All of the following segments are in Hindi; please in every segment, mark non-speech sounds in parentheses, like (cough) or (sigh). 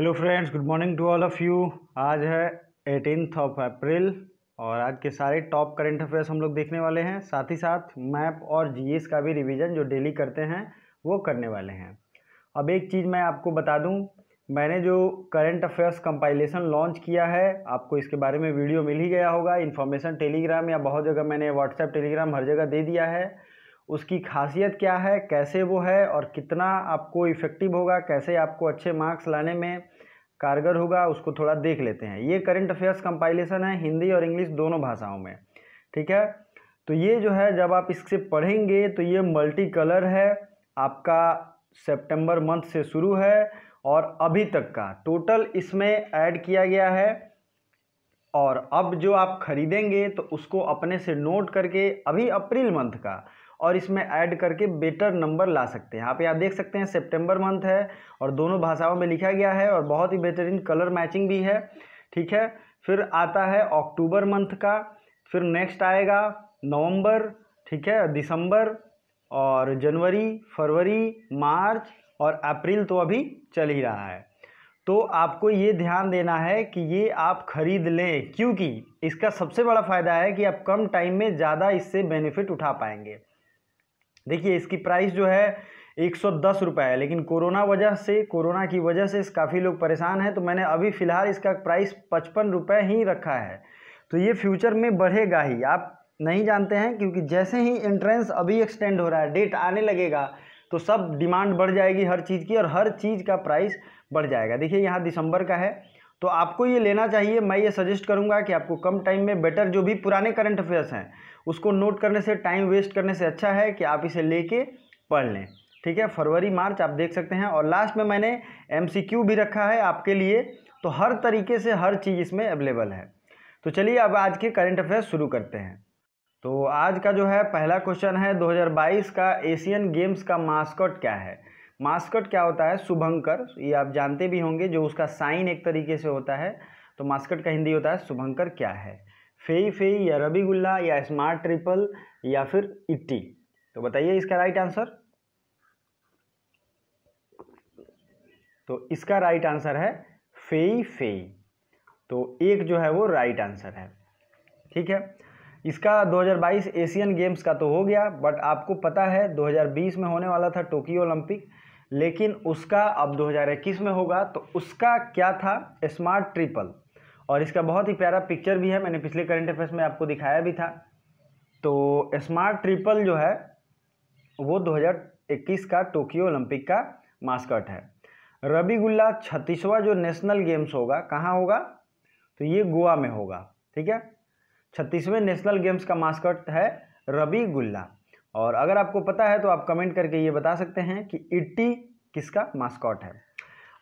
hello friends good morning to all of you आज है एटीनथ ऑफ अप्रैल और आज के सारे टॉप करेंट अफेयर्स हम लोग देखने वाले हैं साथ ही साथ मैप और जीएस का भी रिवीजन जो डेली करते हैं वो करने वाले हैं अब एक चीज़ मैं आपको बता दूं मैंने जो करेंट अफेयर्स कंपाइलेशन लॉन्च किया है आपको इसके बारे में वीडियो मिल ही गया होगा इन्फॉर्मेशन टेलीग्राम या बहुत जगह मैंने व्हाट्सएप टेलीग्राम हर जगह दे दिया है उसकी खासियत क्या है कैसे वो है और कितना आपको इफ़ेक्टिव होगा कैसे आपको अच्छे मार्क्स लाने में कारगर होगा उसको थोड़ा देख लेते हैं ये करंट अफेयर्स कंपाइलेशन है हिंदी और इंग्लिश दोनों भाषाओं में ठीक है तो ये जो है जब आप इससे पढ़ेंगे तो ये मल्टी कलर है आपका सेप्टेम्बर मंथ से शुरू है और अभी तक का टोटल इसमें ऐड किया गया है और अब जो आप खरीदेंगे तो उसको अपने से नोट करके अभी अप्रैल मंथ का और इसमें ऐड करके बेटर नंबर ला सकते हैं यहाँ पे आप देख सकते हैं सितंबर मंथ है और दोनों भाषाओं में लिखा गया है और बहुत ही बेहतरीन कलर मैचिंग भी है ठीक है फिर आता है अक्टूबर मंथ का फिर नेक्स्ट आएगा नवंबर ठीक है दिसंबर और जनवरी फरवरी मार्च और अप्रैल तो अभी चल ही रहा है तो आपको ये ध्यान देना है कि ये आप खरीद लें क्योंकि इसका सबसे बड़ा फ़ायदा है कि आप कम टाइम में ज़्यादा इससे बेनिफिट उठा पाएंगे देखिए इसकी प्राइस जो है एक सौ दस रुपये है लेकिन कोरोना वजह से कोरोना की वजह से काफ़ी लोग परेशान हैं तो मैंने अभी फ़िलहाल इसका प्राइस पचपन रुपये ही रखा है तो ये फ्यूचर में बढ़ेगा ही आप नहीं जानते हैं क्योंकि जैसे ही एंट्रेंस अभी एक्सटेंड हो रहा है डेट आने लगेगा तो सब डिमांड बढ़ जाएगी हर चीज़ की और हर चीज़ का प्राइस बढ़ जाएगा देखिए यहाँ दिसंबर का है तो आपको ये लेना चाहिए मैं ये सजेस्ट करूँगा कि आपको कम टाइम में बेटर जो भी पुराने करंट अफेयर्स हैं उसको नोट करने से टाइम वेस्ट करने से अच्छा है कि आप इसे लेके पढ़ लें ठीक है फरवरी मार्च आप देख सकते हैं और लास्ट में मैंने एम भी रखा है आपके लिए तो हर तरीके से हर चीज़ इसमें अवेलेबल है तो चलिए अब आज के करंट अफेयर्स शुरू करते हैं तो आज का जो है पहला क्वेश्चन है 2022 का एशियन गेम्स का मास्कॉट क्या है मास्कट क्या होता है शुभंकर ये आप जानते भी होंगे जो उसका साइन एक तरीके से होता है तो मास्कट का हिंदी होता है शुभंकर क्या है फेई फेई या रबी गुल्ला या स्मार्ट ट्रिपल या फिर इट्टी तो बताइए इसका राइट आंसर तो इसका राइट आंसर है फेई फेई तो एक जो है वो राइट आंसर है ठीक है इसका 2022 एशियन गेम्स का तो हो गया बट आपको पता है 2020 में होने वाला था टोक्यो ओलंपिक लेकिन उसका अब 2021 में होगा तो उसका क्या था स्मार्ट ट्रिपल और इसका बहुत ही प्यारा पिक्चर भी है मैंने पिछले करंट अफेयर्स में आपको दिखाया भी था तो स्मार्ट ट्रिपल जो है वो 2021 का टोक्यो ओलंपिक का मास्कट है रबी गुल्ला छत्तीसवा जो नेशनल गेम्स होगा कहाँ होगा तो ये गोवा में होगा ठीक है छत्तीसवें नेशनल गेम्स का मास्कट है रबी गुल्ला और अगर आपको पता है तो आप कमेंट करके ये बता सकते हैं कि इट्टी किसका मास्कॉट है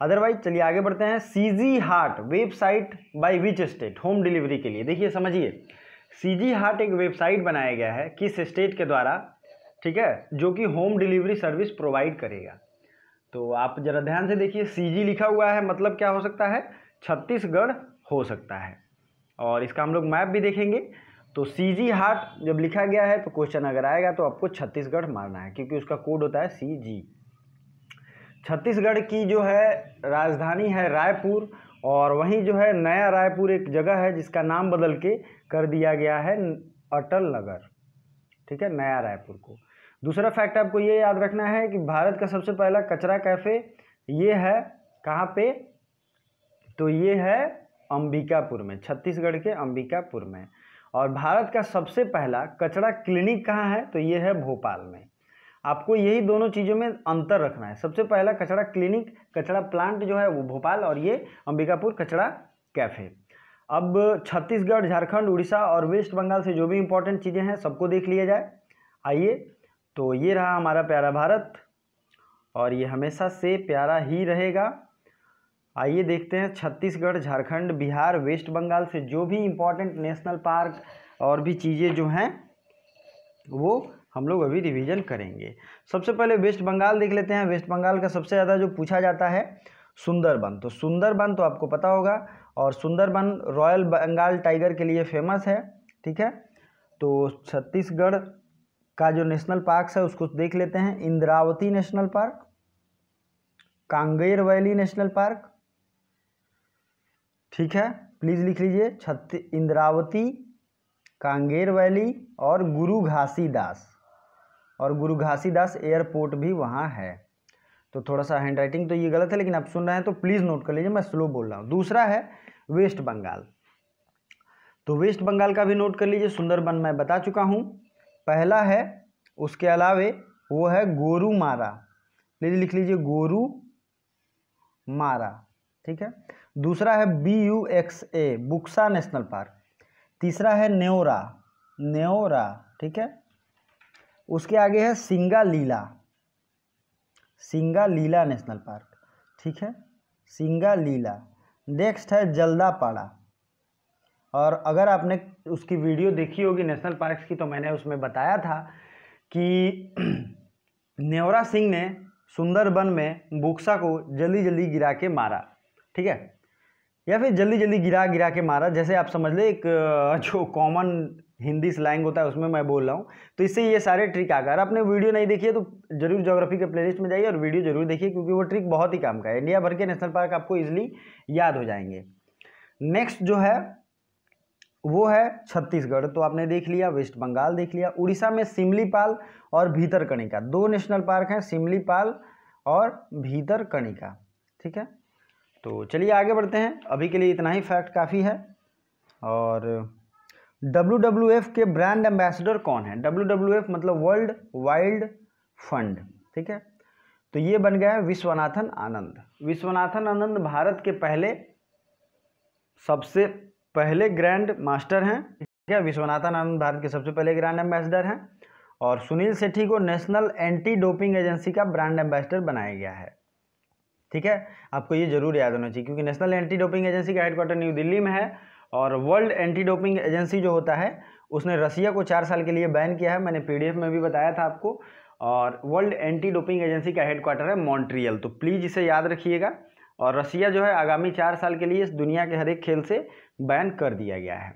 अदरवाइज चलिए आगे बढ़ते हैं C G heart website by which state home delivery के लिए देखिए समझिए सी जी हार्ट एक वेबसाइट बनाया गया है किस स्टेट के द्वारा ठीक है जो कि होम डिलीवरी सर्विस प्रोवाइड करेगा तो आप ज़रा ध्यान से देखिए सी जी लिखा हुआ है मतलब क्या हो सकता है छत्तीसगढ़ हो सकता है और इसका हम लोग मैप भी देखेंगे तो सी जी हाट जब लिखा गया है तो क्वेश्चन अगर आएगा तो आपको छत्तीसगढ़ मारना है क्योंकि उसका कोड होता है सी जी छत्तीसगढ़ की जो है राजधानी है रायपुर और वहीं जो है नया रायपुर एक जगह है जिसका नाम बदल के कर दिया गया है अटल नगर ठीक है नया रायपुर को दूसरा फैक्ट आपको ये याद रखना है कि भारत का सबसे पहला कचरा कैफ़े ये है कहाँ पे तो ये है अंबिकापुर में छत्तीसगढ़ के अंबिकापुर में और भारत का सबसे पहला कचरा क्लिनिक कहाँ है तो ये है भोपाल में आपको यही दोनों चीज़ों में अंतर रखना है सबसे पहला कचरा क्लिनिक कचरा प्लांट जो है वो भोपाल और ये अंबिकापुर कचरा कैफ़े अब छत्तीसगढ़ झारखंड उड़ीसा और वेस्ट बंगाल से जो भी इम्पोर्टेंट चीज़ें हैं सबको देख लिया जाए आइए तो ये रहा हमारा प्यारा भारत और ये हमेशा से प्यारा ही रहेगा आइए देखते हैं छत्तीसगढ़ झारखंड बिहार वेस्ट बंगाल से जो भी इम्पोर्टेंट नेशनल पार्क और भी चीज़ें जो हैं वो हम लोग अभी रिवीजन करेंगे सबसे पहले वेस्ट बंगाल देख लेते हैं वेस्ट बंगाल का सबसे ज़्यादा जो पूछा जाता है सुंदरबन तो सुंदरबन तो आपको पता होगा और सुंदरबन रॉयल बंगाल टाइगर के लिए फेमस है ठीक है तो छत्तीसगढ़ का जो नेशनल पार्क है उसको देख लेते हैं Indravati national park Kanger valley national park ठीक है प्लीज़ लिख लीजिए छत्ती इंद्रावती कांगेर वैली और गुरु घासी दास और गुरु घासी दास एयरपोर्ट भी वहाँ है तो थोड़ा सा हैंड राइटिंग तो ये गलत है लेकिन आप सुन रहे हैं तो प्लीज़ नोट कर लीजिए मैं स्लो बोल रहा हूँ दूसरा है वेस्ट बंगाल तो वेस्ट बंगाल का भी नोट कर लीजिए सुंदरबन मैं बता चुका हूँ पहला है उसके अलावे वो है गोरू मारा प्लीज़ लिख लीजिए गोरू मारा ठीक है दूसरा है B U X A Buxa national park तीसरा है नेोरा न्योरा ठीक है उसके आगे है सिंगा लीला सिंगा लीला नेशनल पार्क ठीक है सिंगा लीला नेक्स्ट है जल्दापाड़ा और अगर आपने उसकी वीडियो देखी होगी नेशनल पार्क्स की तो मैंने उसमें बताया था कि नेवरा (clears throat) सिंह ने सुंदरबन में बुक्सा को जल्दी जल्दी गिरा के मारा ठीक है या फिर जल्दी जल्दी गिरा गिरा के मारा जैसे आप समझ लें एक जो कॉमन हिंदी स्लैंग होता है उसमें मैं बोल रहा हूँ तो इससे ये सारे ट्रिक आ गए आपने वीडियो नहीं देखी है तो जरूर ज्योग्राफी के प्लेलिस्ट में जाइए और वीडियो जरूर देखिए क्योंकि वो ट्रिक बहुत ही काम का है इंडिया भर के नेशनल पार्क आपको ईजिली याद हो जाएंगे नेक्स्ट जो है वो है छत्तीसगढ़ तो आपने देख लिया वेस्ट बंगाल देख लिया उड़ीसा में सिमलीपाल और भीतरकणिका दो नेशनल पार्क हैं सिमलीपाल और भीतरकणिका ठीक है तो चलिए आगे बढ़ते हैं अभी के लिए इतना ही फैक्ट काफ़ी है और डब्ल्यू के ब्रांड एम्बेसडर कौन है डब्ल्यू मतलब वर्ल्ड वाइल्ड फंड ठीक है तो ये बन गया है विश्वनाथन आनंद विश्वनाथन आनंद भारत के पहले सबसे पहले ग्रैंड मास्टर हैं ठीक है विश्वनाथन आनंद भारत के सबसे पहले ग्रैंड एम्बेसडर हैं और सुनील सेठी को नेशनल एंटी डोपिंग एजेंसी का ब्रांड एम्बेसडर बनाया गया है ठीक है आपको ये जरूर याद होना चाहिए क्योंकि नेशनल एंटी डोपिंग एजेंसी का हेडक्वार्टर न्यू दिल्ली में है और वर्ल्ड एंटी डोपिंग एजेंसी जो होता है उसने रसिया को चार साल के लिए बैन किया है मैंने पीडीएफ में भी बताया था आपको और वर्ल्ड एंटी डोपिंग एजेंसी का हेडक्वार्टर है मॉन्ट्रियल तो प्लीज़ इसे याद रखिएगा और रसिया जो है आगामी चार साल के लिए इस दुनिया के हर एक खेल से बैन कर दिया गया है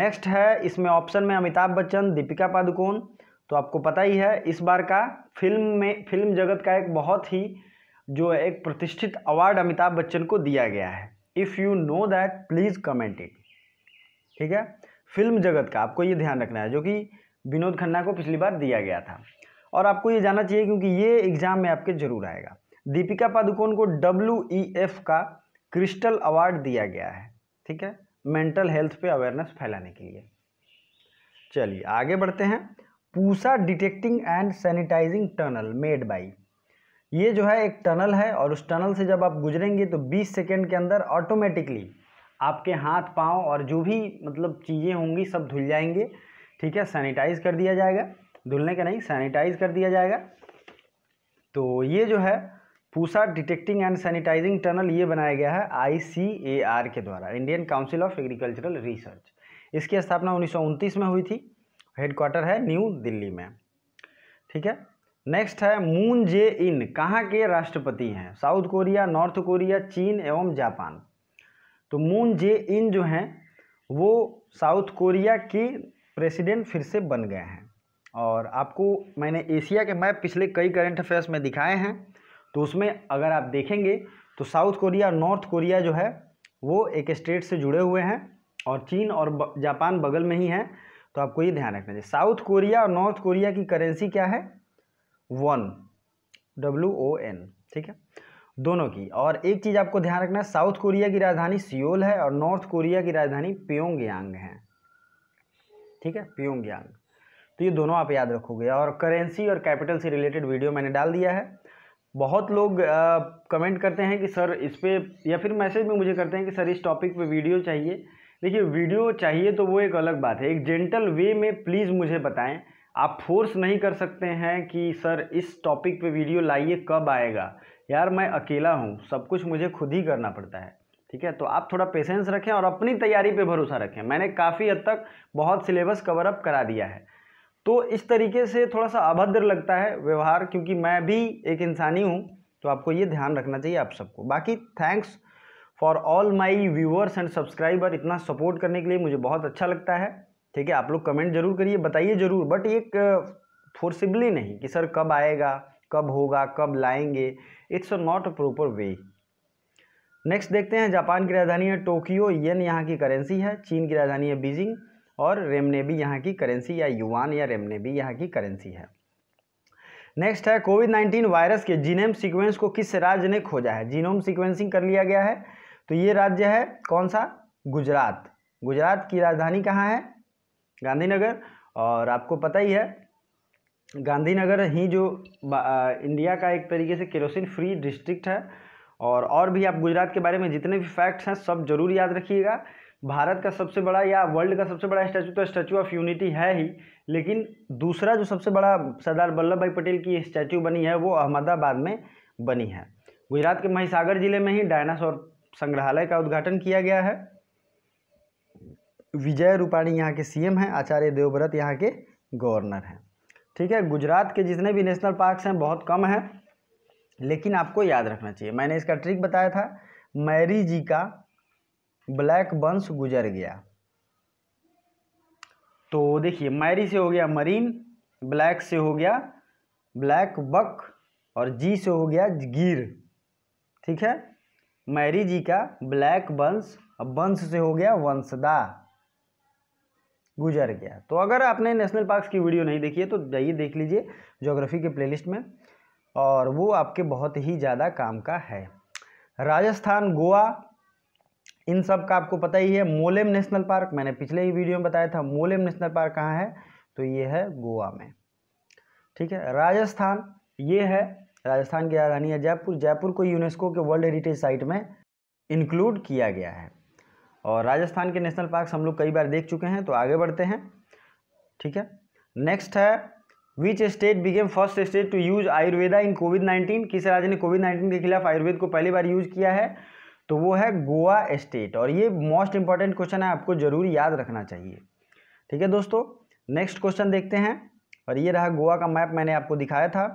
नेक्स्ट है इसमें ऑप्शन में अमिताभ बच्चन दीपिका पादुकोण तो आपको पता ही है इस बार का फिल्म में फिल्म जगत का एक बहुत ही जो है एक प्रतिष्ठित अवार्ड अमिताभ बच्चन को दिया गया है if you know that please comment it ठीक है फिल्म जगत का आपको ये ध्यान रखना है जो कि विनोद खन्ना को पिछली बार दिया गया था और आपको ये जानना चाहिए क्योंकि ये एग्ज़ाम में आपके ज़रूर आएगा दीपिका पादुकोण को डब्ल्यू ई एफ का क्रिस्टल अवार्ड दिया गया है ठीक है मेंटल हेल्थ पे अवेयरनेस फैलाने के लिए चलिए आगे बढ़ते हैं Pusa detecting and sanitising tunnel made by ये जो है एक टनल है और उस टनल से जब आप गुजरेंगे तो 20 सेकेंड के अंदर ऑटोमेटिकली आपके हाथ पाँव और जो भी मतलब चीज़ें होंगी सब धुल जाएंगे ठीक है सैनिटाइज कर दिया जाएगा धुलने का नहीं सैनिटाइज कर दिया जाएगा तो ये जो है Pusa detecting and sanitising tunnel ये बनाया गया है आई के द्वारा Indian council of agricultural research इसकी स्थापना उन्नीस में हुई थी हेडक्वार्टर है न्यू दिल्ली में ठीक है नेक्स्ट है मून जे इन कहाँ के राष्ट्रपति हैं साउथ कोरिया नॉर्थ कोरिया चीन एवं जापान तो मून जे इन जो हैं वो साउथ कोरिया के प्रेसिडेंट फिर से बन गए हैं और आपको मैंने एशिया के मैप पिछले कई करंट अफेयर्स में दिखाए हैं तो उसमें अगर आप देखेंगे तो साउथ कोरिया नॉर्थ कोरिया जो है वो एक स्टेट से जुड़े हुए हैं और चीन और जापान बगल में ही हैं तो आपको ये ध्यान रखना चाहिए साउथ कोरिया और नॉर्थ कोरिया की करेंसी क्या है वन डब्ल्यू ओ एन ठीक है दोनों की और एक चीज़ आपको ध्यान रखना है साउथ कोरिया की राजधानी सियोल है और नॉर्थ कोरिया की राजधानी प्योंगयांग है ठीक है प्योंगयांग तो ये दोनों आप याद रखोगे और करेंसी और कैपिटल से रिलेटेड वीडियो मैंने डाल दिया है बहुत लोग आ, कमेंट करते हैं कि सर इस पर या फिर मैसेज में मुझे करते हैं कि सर इस टॉपिक पे वीडियो चाहिए देखिए वीडियो चाहिए तो वो एक अलग बात है एक जेंटल वे में प्लीज़ मुझे बताएं आप फोर्स नहीं कर सकते हैं कि सर इस टॉपिक पे वीडियो लाइए कब आएगा यार मैं अकेला हूँ सब कुछ मुझे खुद ही करना पड़ता है ठीक है तो आप थोड़ा पेशेंस रखें और अपनी तैयारी पे भरोसा रखें मैंने काफ़ी हद तक बहुत सिलेबस कवर अप करा दिया है तो इस तरीके से थोड़ा सा अभद्र लगता है व्यवहार क्योंकि मैं भी एक इंसानी हूँ तो आपको ये ध्यान रखना चाहिए आप सबको बाकी thanks for all my viewers and subscriber इतना सपोर्ट करने के लिए मुझे बहुत अच्छा लगता है ठीक है आप लोग कमेंट जरूर करिए बताइए ज़रूर बट एक फोर्सिबली नहीं कि सर कब आएगा कब होगा कब लाएंगे it's not a proper way next देखते हैं जापान की राजधानी है टोक्यो येन यहाँ की करेंसी है चीन की राजधानी है बीजिंग और रेमने भी यहाँ की करेंसी या युवान या रेमने भी यहाँ की करेंसी है नेक्स्ट है कोविड नाइन्टीन वायरस के जीनेम सीक्वेंस को किस राज्य ने खोजा है जीनोम सिक्वेंसिंग कर लिया गया है तो ये राज्य है कौन सा गुजरात गुजरात की राजधानी कहाँ है गांधीनगर और आपको पता ही है गांधीनगर ही जो इंडिया का एक तरीके से केरोसिन फ्री डिस्ट्रिक्ट है और और भी आप गुजरात के बारे में जितने भी फैक्ट्स हैं सब जरूर याद रखिएगा भारत का सबसे बड़ा या वर्ल्ड का सबसे बड़ा स्टैचू तो स्टैचू ऑफ यूनिटी है ही लेकिन दूसरा जो सबसे बड़ा सरदार वल्लभ भाई पटेल की स्टैचू बनी है वो अहमदाबाद में बनी है गुजरात के महिसागर जिले में ही डायनासोर संग्रहालय का उद्घाटन किया गया है विजय रूपाणी यहाँ के सीएम हैं आचार्य देवव्रत यहाँ के गवर्नर हैं ठीक है गुजरात के जितने भी नेशनल पार्क्स हैं बहुत कम हैं लेकिन आपको याद रखना चाहिए मैंने इसका ट्रिक बताया था मैरी जी का ब्लैक बंस गुजर गया तो देखिए मैरी से हो गया मरीन ब्लैक से हो गया ब्लैक बक और जी से हो गया गिर ठीक है मैरी जी का ब्लैक बंस और बंस से हो गया वंशदा गुजर गया तो अगर आपने नेशनल पार्क्स की वीडियो नहीं देखी है तो जाइए देख लीजिए जोग्राफी के प्लेलिस्ट में और वो आपके बहुत ही ज़्यादा काम का है राजस्थान गोवा इन सब का आपको पता ही है मोलेम नेशनल पार्क मैंने पिछले ही वीडियो में बताया था मोलेम नेशनल पार्क कहाँ है तो ये है गोवा में ठीक है राजस्थान ये है राजस्थान की राजधानी है जयपुर जयपुर को यूनेस्को के वर्ल्ड हेरिटेज साइट में इंक्लूड किया गया है और राजस्थान के नेशनल पार्क हम लोग कई बार देख चुके हैं तो आगे बढ़ते हैं ठीक है नेक्स्ट है which state became first state to use Ayurveda in COVID nineteen किस राज्य ने कोविड नाइन्टीन के खिलाफ आयुर्वेद को पहली बार यूज़ किया है तो वो है गोवा स्टेट और ये मोस्ट इंपॉर्टेंट क्वेश्चन है आपको ज़रूर याद रखना चाहिए ठीक है दोस्तों नेक्स्ट क्वेश्चन देखते हैं और ये रहा गोवा का मैप मैंने आपको दिखाया था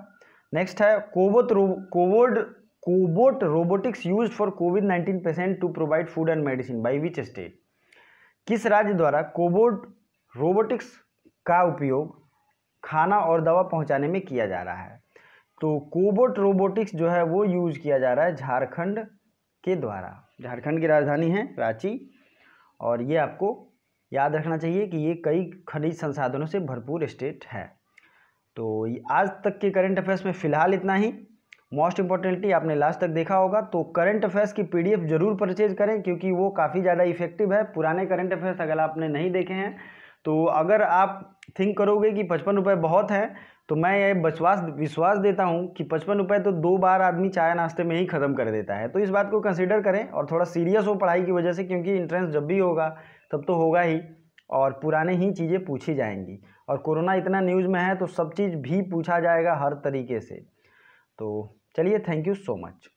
नेक्स्ट है कोबोत कोवोड cobot robotics use for COVID 19 patient to provide food and medicine by which state किस राज्य द्वारा कोबोट रोबोटिक्स का उपयोग खाना और दवा पहुंचाने में किया जा रहा है तो कोबोट रोबोटिक्स जो है वो यूज़ किया जा रहा है झारखंड के द्वारा झारखंड की राजधानी है रांची और ये आपको याद रखना चाहिए कि ये कई खनिज संसाधनों से भरपूर स्टेट है तो आज तक के करंट अफेयर्स में फ़िलहाल इतना ही मोस्ट इंपॉर्टेंटली आपने लास्ट तक देखा होगा तो करंट अफेयर्स की पीडीएफ जरूर परचेज करें क्योंकि वो काफ़ी ज़्यादा इफेक्टिव है पुराने करंट अफेयर्स अगर आपने नहीं देखे हैं तो अगर आप थिंक करोगे कि पचपन रुपये बहुत है तो मैं ये विश्वास विश्वास देता हूँ कि पचपन रुपये तो दो बार आदमी चाय नाश्ते में ही ख़त्म कर देता है तो इस बात को कंसिडर करें और थोड़ा सीरियस हो पढ़ाई की वजह से क्योंकि इंट्रेंस जब भी होगा तब तो होगा ही और पुराने ही चीज़ें पूछी जाएंगी और कोरोना इतना न्यूज़ में है तो सब चीज़ भी पूछा जाएगा हर तरीके से तो चलिए थैंक यू सो मच